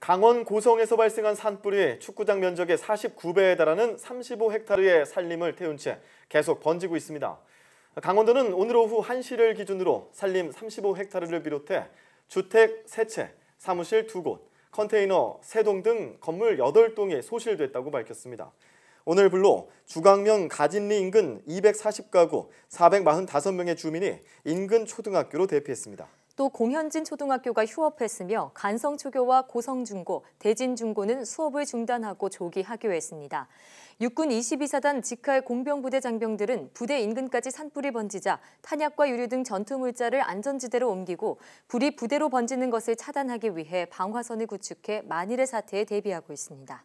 강원 고성에서 발생한 산불이 축구장 면적의 49배에 달하는 35헥타르의 산림을 태운 채 계속 번지고 있습니다. 강원도는 오늘 오후 1시를 기준으로 산림 35헥타르를 비롯해 주택 3채, 사무실 2곳, 컨테이너 3동 등 건물 8동이 소실됐다고 밝혔습니다. 오늘 불로 주광명 가진리 인근 240가구 445명의 주민이 인근 초등학교로 대피했습니다. 또 공현진 초등학교가 휴업했으며 간성초교와 고성중고, 대진중고는 수업을 중단하고 조기 하교했습니다. 육군 22사단 직할 공병부대 장병들은 부대 인근까지 산불이 번지자 탄약과 유류 등 전투물자를 안전지대로 옮기고 불이 부대로 번지는 것을 차단하기 위해 방화선을 구축해 만일의 사태에 대비하고 있습니다.